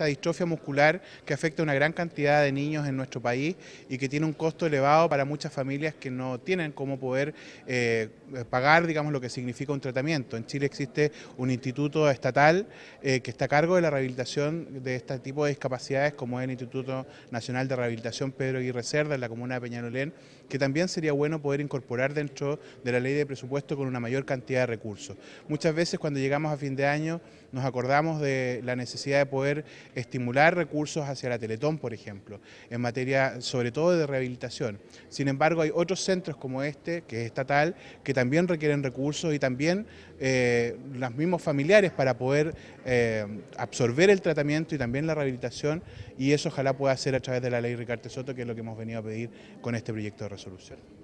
esta distrofia muscular que afecta a una gran cantidad de niños en nuestro país y que tiene un costo elevado para muchas familias que no tienen cómo poder eh, pagar, digamos, lo que significa un tratamiento. En Chile existe un instituto estatal eh, que está a cargo de la rehabilitación de este tipo de discapacidades, como es el Instituto Nacional de Rehabilitación Pedro Aguirre Cerda en la comuna de Peñalolén, que también sería bueno poder incorporar dentro de la ley de presupuesto con una mayor cantidad de recursos. Muchas veces cuando llegamos a fin de año nos acordamos de la necesidad de poder estimular recursos hacia la Teletón, por ejemplo, en materia sobre todo de rehabilitación. Sin embargo, hay otros centros como este, que es estatal, que también requieren recursos y también eh, los mismos familiares para poder eh, absorber el tratamiento y también la rehabilitación y eso ojalá pueda ser a través de la ley Ricardo Soto, que es lo que hemos venido a pedir con este proyecto de resolución.